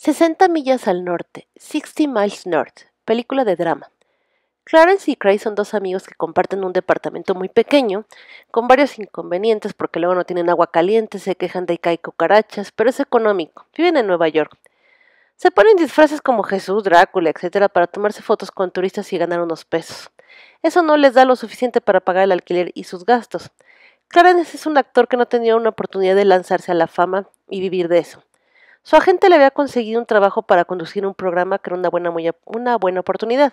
60 millas al norte, 60 Miles North, película de drama. Clarence y Craig son dos amigos que comparten un departamento muy pequeño, con varios inconvenientes porque luego no tienen agua caliente, se quejan de Ica y cucarachas, pero es económico. Viven en Nueva York. Se ponen disfraces como Jesús, Drácula, etcétera, para tomarse fotos con turistas y ganar unos pesos. Eso no les da lo suficiente para pagar el alquiler y sus gastos. Clarence es un actor que no tenía una oportunidad de lanzarse a la fama y vivir de eso. Su agente le había conseguido un trabajo para conducir un programa que era una buena, una buena oportunidad.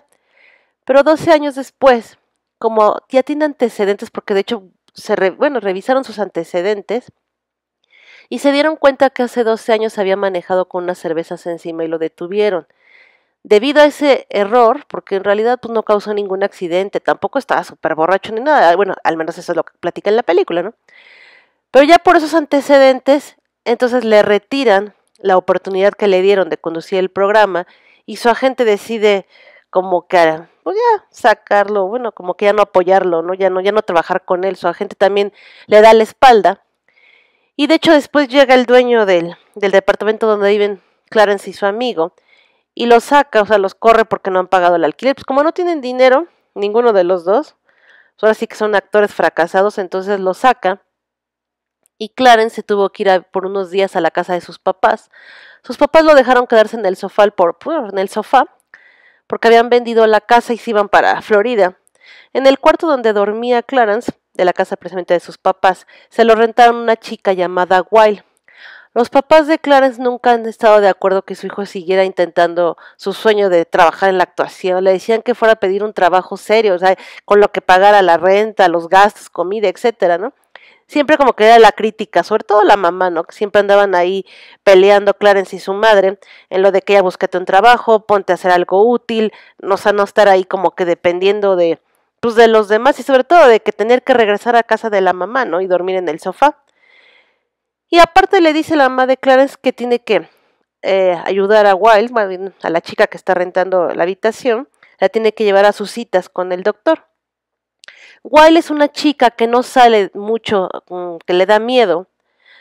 Pero 12 años después, como ya tiene antecedentes, porque de hecho, bueno, revisaron sus antecedentes y se dieron cuenta que hace 12 años había manejado con unas cervezas encima y lo detuvieron. Debido a ese error, porque en realidad pues, no causó ningún accidente, tampoco estaba súper borracho ni nada, bueno, al menos eso es lo que platica en la película, ¿no? Pero ya por esos antecedentes, entonces le retiran la oportunidad que le dieron de conducir el programa y su agente decide como que pues ya sacarlo, bueno, como que ya no apoyarlo, ¿no? Ya no ya no trabajar con él, su agente también le da la espalda. Y de hecho después llega el dueño del, del departamento donde viven Clarence y su amigo y los saca, o sea, los corre porque no han pagado el alquiler. Pues como no tienen dinero, ninguno de los dos, pues ahora sí que son actores fracasados, entonces los saca y Clarence se tuvo que ir por unos días a la casa de sus papás. Sus papás lo dejaron quedarse en el sofá, por, en el sofá porque habían vendido la casa y se iban para Florida. En el cuarto donde dormía Clarence, de la casa precisamente de sus papás, se lo rentaron una chica llamada Wild. Los papás de Clarence nunca han estado de acuerdo que su hijo siguiera intentando su sueño de trabajar en la actuación. Le decían que fuera a pedir un trabajo serio, o sea, con lo que pagara la renta, los gastos, comida, etcétera, ¿no? siempre como que era la crítica, sobre todo la mamá, ¿no? Que siempre andaban ahí peleando Clarence y su madre en lo de que ella búsquete un trabajo, ponte a hacer algo útil, no, o sea, no estar ahí como que dependiendo de, pues, de los demás y sobre todo de que tener que regresar a casa de la mamá, ¿no? Y dormir en el sofá. Y aparte le dice la mamá de Clarence que tiene que eh, ayudar a Wild, a la chica que está rentando la habitación, la tiene que llevar a sus citas con el doctor. Wiley es una chica que no sale mucho, mm, que le da miedo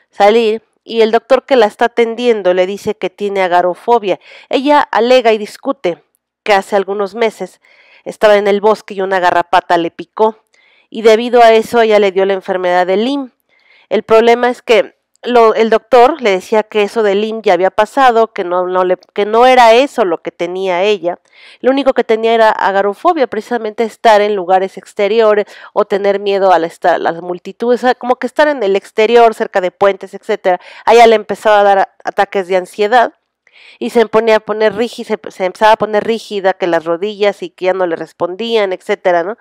salir, y el doctor que la está atendiendo le dice que tiene agarofobia. Ella alega y discute que hace algunos meses estaba en el bosque y una garrapata le picó, y debido a eso ella le dio la enfermedad de Lyme. El problema es que el doctor le decía que eso de Lynn ya había pasado, que no, que no era eso lo que tenía ella. Lo único que tenía era agarofobia, precisamente estar en lugares exteriores o tener miedo a, las multitudes, como que estar en el exterior, cerca de puentes, etcétera. A ella le empezaba a dar ataques de ansiedad y se a poner se, empezaba a poner rígida, que las rodillas y que ya no le respondían, etcétera, ¿no?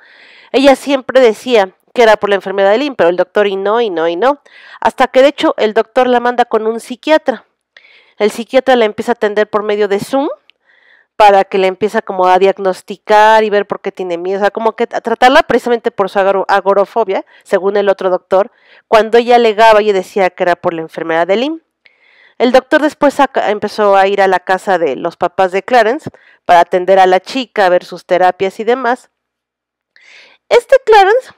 Ella siempre decía, que era por la enfermedad de Lynn, pero el doctor y no, y no, y no, hasta que de hecho el doctor la manda con un psiquiatra. El psiquiatra la empieza a atender por medio de Zoom para que la empiece como a diagnosticar y ver por qué tiene miedo, o sea, como que a tratarla precisamente por su agorofobia, según el otro doctor, cuando ella alegaba y decía que era por la enfermedad de Lynn. El doctor después empezó a ir a la casa de los papás de Clarence para atender a la chica, ver sus terapias y demás. Este Clarence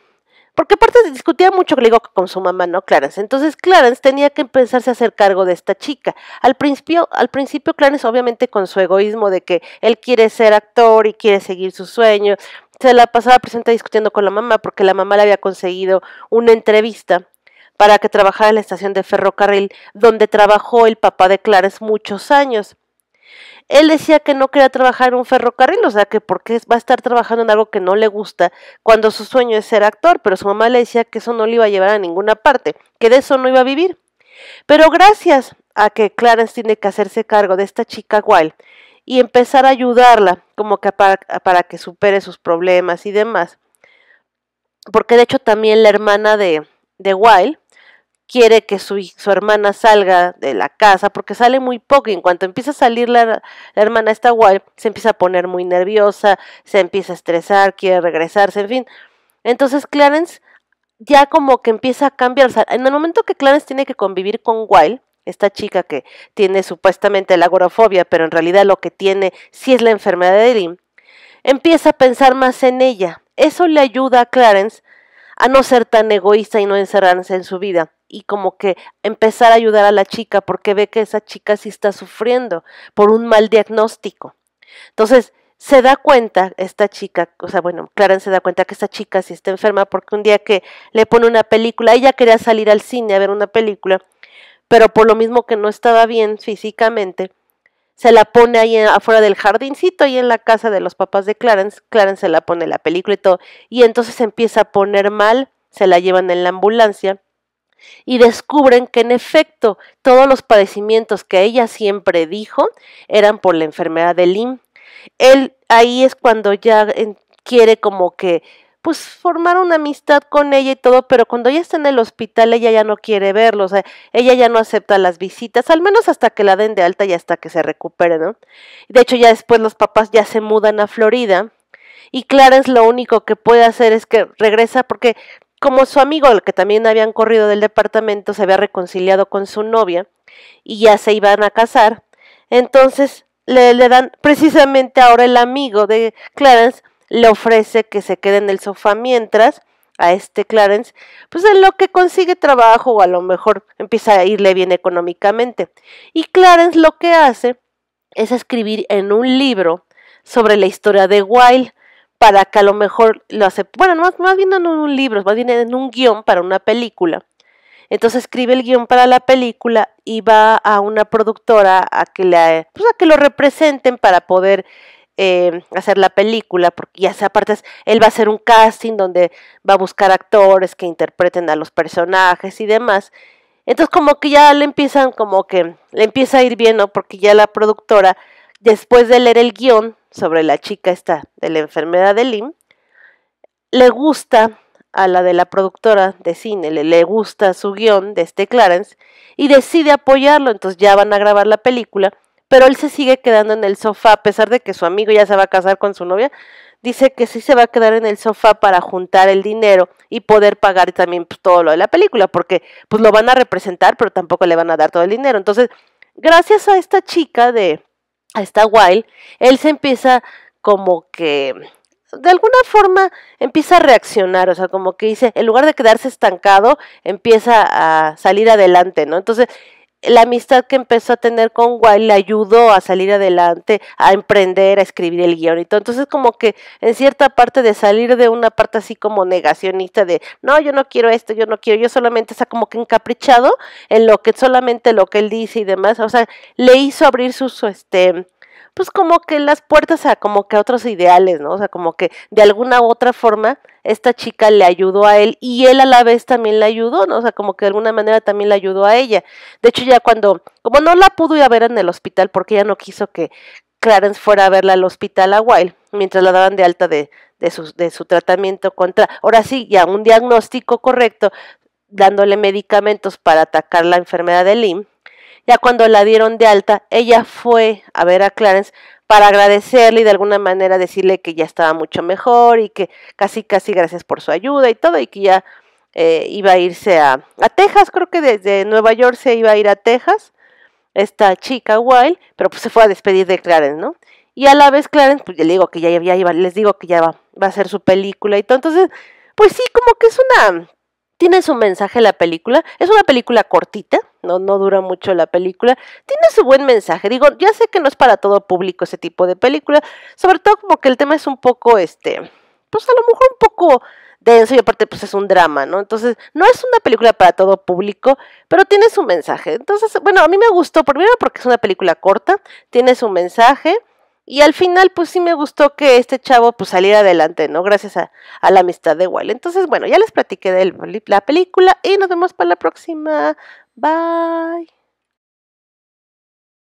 porque aparte se discutía mucho, le digo, con su mamá, ¿no? Clarence. Entonces Clarence tenía que empezarse a hacer cargo de esta chica. Al principio, al principio Clarence obviamente con su egoísmo de que él quiere ser actor y quiere seguir su sueño, se la pasaba presente discutiendo con la mamá porque la mamá le había conseguido una entrevista para que trabajara en la estación de ferrocarril donde trabajó el papá de Clarence muchos años. Él decía que no quería trabajar en un ferrocarril, o sea que porque va a estar trabajando en algo que no le gusta cuando su sueño es ser actor, pero su mamá le decía que eso no le iba a llevar a ninguna parte, que de eso no iba a vivir. Pero gracias a que Clarence tiene que hacerse cargo de esta chica Wild y empezar a ayudarla como que para, para que supere sus problemas y demás. Porque de hecho también la hermana de, de Wild quiere que su, su, hermana salga de la casa porque sale muy poco y en cuanto empieza a salir la, hermana está wild se empieza a poner muy nerviosa, se empieza a estresar, quiere regresarse, en fin. Entonces Clarence ya como que empieza a cambiar, en el momento que Clarence tiene que convivir con Wild, esta chica que tiene supuestamente la agorafobia, pero en realidad lo que tiene sí es la enfermedad de Lim, empieza a pensar más en ella. Eso le ayuda a Clarence a no ser tan egoísta y no encerrarse en su vida y como que empezar a ayudar a la chica porque ve que esa chica sí está sufriendo por un mal diagnóstico. Entonces, se da cuenta esta chica, o sea, bueno, Clarence se da cuenta que esta chica sí está enferma porque un día que le pone una película, ella quería salir al cine a ver una película, pero por lo mismo que no estaba bien físicamente, se la pone ahí afuera del jardincito, ahí en la casa de los papás de Clarence, Clarence se la pone la película y todo, y entonces empieza a poner mal, se la llevan en la ambulancia, y descubren que en efecto todos los padecimientos que ella siempre dijo eran por la enfermedad de Lynn. Él ahí es cuando ya quiere como que pues formar una amistad con ella y todo, pero cuando ella está en el hospital ella ya no quiere verlo, o sea, ella ya no acepta las visitas, al menos hasta que la den de alta y hasta que se recupere, ¿no? De hecho ya después los papás ya se mudan a Florida y es lo único que puede hacer es que regresa porque como su amigo, el que también habían corrido del departamento, se había reconciliado con su novia y ya se iban a casar, entonces le, dan, precisamente ahora el amigo de Clarence le ofrece que se quede en el sofá mientras a este Clarence, pues en lo que consigue trabajo o a lo mejor empieza a irle bien económicamente. Y Clarence lo que hace es escribir en un libro sobre la historia de Wilde para que a lo mejor lo hace, bueno, más, más bien en un libro, más bien en un guión para una película. Entonces escribe el guión para la película y va a una productora a que, la, pues que lo representen para poder eh, hacer la película, porque ya sea aparte, él va a hacer un casting donde va a buscar actores que interpreten a los personajes y demás. Entonces como que ya le empiezan, como que le empieza a ir bien, ¿no? Porque ya la productora, después de leer el guión, sobre la chica esta de la enfermedad de Lim, le gusta a la de la productora de cine, le, le gusta su guión de este Clarence y decide apoyarlo, entonces ya van a grabar la película, pero él se sigue quedando en el sofá, a pesar de que su amigo ya se va a casar con su novia, dice que sí se va a quedar en el sofá para juntar el dinero y poder pagar también pues, todo lo de la película, porque pues lo van a representar, pero tampoco le van a dar todo el dinero. Entonces, gracias a esta chica de esta Wild, él se empieza como que de alguna forma empieza a reaccionar, o sea, como que dice, en lugar de quedarse estancado, empieza a salir adelante, ¿no? Entonces, la amistad que empezó a tener con Wilde le ayudó a salir adelante, a emprender, a escribir el guión y todo. Entonces como que en cierta parte de salir de una parte así como negacionista de, no, yo no quiero esto, yo no quiero, yo solamente está como que encaprichado en lo que solamente lo que él dice y demás, o sea, le hizo abrir sus, este, pues como que las puertas a como que a otros ideales, ¿no? O sea, como que de alguna u otra forma esta chica le ayudó a él y él a la vez también la ayudó, ¿no? O sea, como que de alguna manera también le ayudó a ella. De hecho, ya cuando, como no la pudo ir a ver en el hospital porque ella no quiso que Clarence fuera a verla al hospital a While, mientras la daban de alta de, su, de su tratamiento contra, ahora sí, ya un diagnóstico correcto, dándole medicamentos para atacar la enfermedad de Lyme, ya cuando la dieron de alta, ella fue a ver a Clarence para agradecerle y de alguna manera decirle que ya estaba mucho mejor y que casi, casi gracias por su ayuda y todo y que ya eh, iba a irse a, Texas, creo que desde Nueva York se iba a ir a Texas, esta chica Wild, pero pues se fue a despedir de Clarence, ¿no? Y a la vez Clarence, pues le digo que ya, iba, les digo que ya va, va a ser su película y todo, entonces, pues sí, como que es una, tiene su mensaje la película, es una película cortita, no, dura mucho la película. Tiene su buen mensaje. Digo, ya sé que no es para todo público ese tipo de película. Sobre todo como que el tema es un poco, este, pues a lo mejor un poco denso y aparte pues es un drama, ¿no? Entonces, no es una película para todo público, pero tiene su mensaje. Entonces, bueno, a mí me gustó primero porque es una película corta, tiene su mensaje. Y al final, pues sí me gustó que este chavo pues saliera adelante, ¿no? Gracias a, a la amistad de Wally. Entonces, bueno, ya les platiqué de la película y nos vemos para la próxima. Bye.